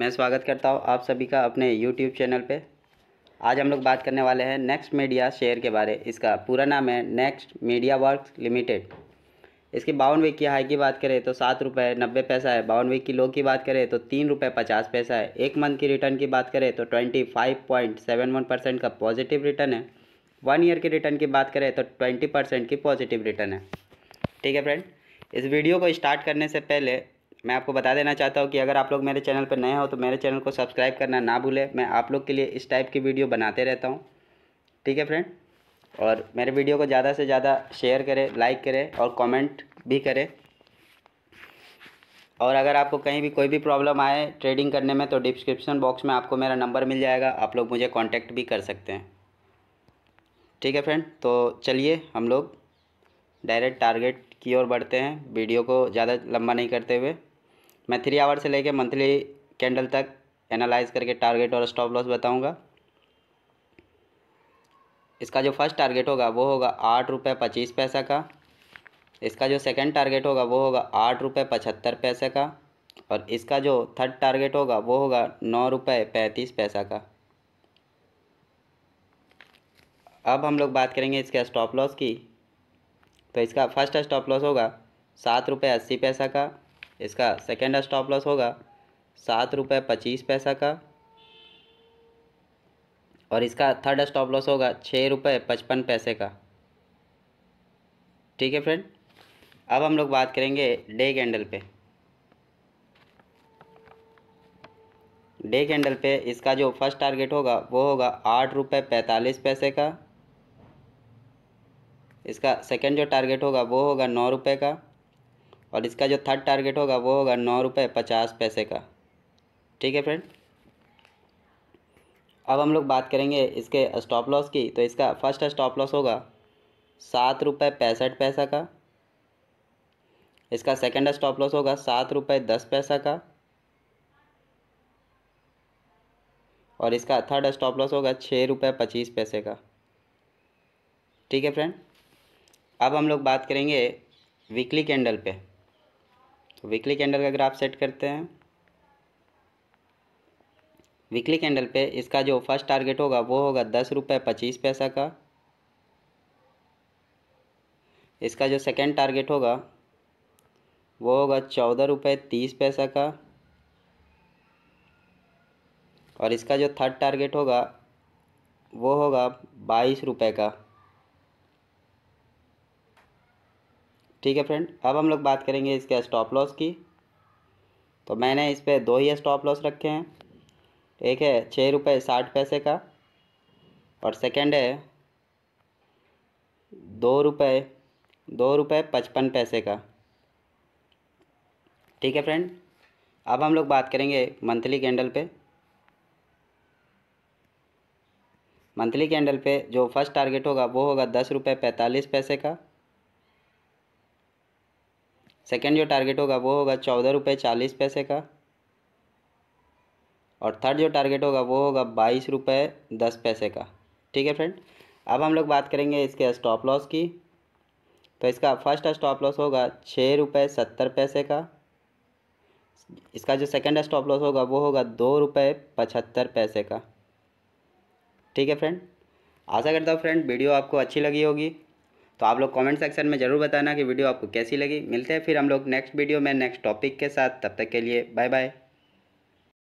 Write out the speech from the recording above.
मैं स्वागत करता हूँ आप सभी का अपने यूट्यूब चैनल पे आज हम लोग बात करने वाले हैं नेक्स्ट मीडिया शेयर के बारे इसका पूरा नाम है नेक्स्ट मीडिया वर्क लिमिटेड इसकी वीक की हाई की बात करें तो सात रुपये नब्बे पैसा है वीक की लो की बात करें तो तीन रुपये पचास पैसा है एक मंथ की रिटर्न की बात करें तो twenty five point seven one percent का पॉजिटिव रिटर्न है वन ईयर की रिटर्न की बात करें तो ट्वेंटी परसेंट की पॉजिटिव रिटर्न है ठीक है फ्रेंड इस वीडियो को स्टार्ट करने से पहले मैं आपको बता देना चाहता हूँ कि अगर आप लोग मेरे चैनल पर नए हो तो मेरे चैनल को सब्सक्राइब करना ना भूलें मैं आप लोग के लिए इस टाइप की वीडियो बनाते रहता हूँ ठीक है फ्रेंड और मेरे वीडियो को ज़्यादा से ज़्यादा शेयर करें लाइक करें और कमेंट भी करें और अगर आपको कहीं भी कोई भी प्रॉब्लम आए ट्रेडिंग करने में तो डिस्क्रिप्शन बॉक्स में आपको मेरा नंबर मिल जाएगा आप लोग मुझे कॉन्टेक्ट भी कर सकते हैं ठीक है फ्रेंड तो चलिए हम लोग डायरेक्ट टारगेट की ओर बढ़ते हैं वीडियो को ज़्यादा लंबा नहीं करते हुए मैं थ्री आवर से लेके मंथली कैंडल तक एनालाइज करके टारगेट और स्टॉप लॉस बताऊँगा इसका जो फर्स्ट टारगेट होगा वो होगा आठ रुपये पच्चीस पैसा का इसका जो सेकंड टारगेट होगा वो होगा आठ रुपये पचहत्तर पैसे का और इसका जो थर्ड टारगेट होगा वो होगा नौ रुपये पैंतीस पैसा का अब हम लोग बात करेंगे इसके स्टॉप लॉस की तो इसका फर्स्ट स्टॉप लॉस होगा सात रुपये अस्सी पैसा का इसका सेकेंड स्टॉप लॉस होगा सात रुपये पच्चीस पैसा का और इसका थर्ड स्टॉप लॉस होगा छः रुपये पचपन पैसे का ठीक है फ्रेंड अब हम लोग बात करेंगे डे कैंडल पे डे कैंडल पे इसका जो फर्स्ट टारगेट होगा वो होगा आठ रुपये पैंतालीस पैसे का इसका सेकेंड जो टारगेट होगा वो होगा नौ रुपये का और इसका जो थर्ड टारगेट होगा वो होगा नौ रुपये पचास पैसे का ठीक है फ्रेंड अब हम लोग बात करेंगे इसके स्टॉप लॉस की तो इसका फर्स्ट स्टॉप लॉस होगा सात रुपये पैंसठ पैसा का इसका सेकंड स्टॉप लॉस होगा सात रुपये दस पैसा का और इसका थर्ड स्टॉप लॉस होगा छः रुपये पच्चीस पैसे का ठीक है फ्रेंड अब हम लोग बात करेंगे वीकली कैंडल पे तो वीकली कैंडल का ग्राफ सेट करते हैं वीकली कैंडल पे इसका जो फर्स्ट टारगेट होगा वो होगा दस रुपये पच्चीस पैसा का इसका जो सेकेंड टारगेट होगा वो होगा चौदह रुपये तीस पैसा का और इसका जो थर्ड टारगेट होगा वो होगा बाईस रुपये का ठीक है फ्रेंड अब हम लोग बात करेंगे इसके स्टॉप लॉस की तो मैंने इस पर दो ही स्टॉप लॉस रखे हैं एक है छः रुपये साठ पैसे का और सेकंड है दो रुपये दो रुपये पचपन पैसे का ठीक है फ्रेंड अब हम लोग बात करेंगे मंथली कैंडल पे मंथली कैंडल पे जो फर्स्ट टारगेट होगा वो होगा दस रुपये पैंतालीस पैसे का सेकेंड जो टारगेट होगा वो होगा चौदह रुपये चालीस पैसे का और थर्ड जो टारगेट होगा वो होगा बाईस रुपये दस पैसे का ठीक है फ्रेंड अब हम लोग बात करेंगे इसके स्टॉप लॉस की तो इसका फर्स्ट स्टॉप लॉस होगा छः रुपये सत्तर पैसे का इसका जो सेकेंड स्टॉप लॉस होगा वो होगा दो रुपये पचहत्तर पैसे का ठीक है फ्रेंड आशा करता हूँ फ्रेंड वीडियो आपको अच्छी लगी होगी तो आप लोग कमेंट सेक्शन में ज़रूर बताना कि वीडियो आपको कैसी लगी मिलते हैं फिर हम लोग नेक्स्ट वीडियो में नेक्स्ट टॉपिक के साथ तब तक के लिए बाय बाय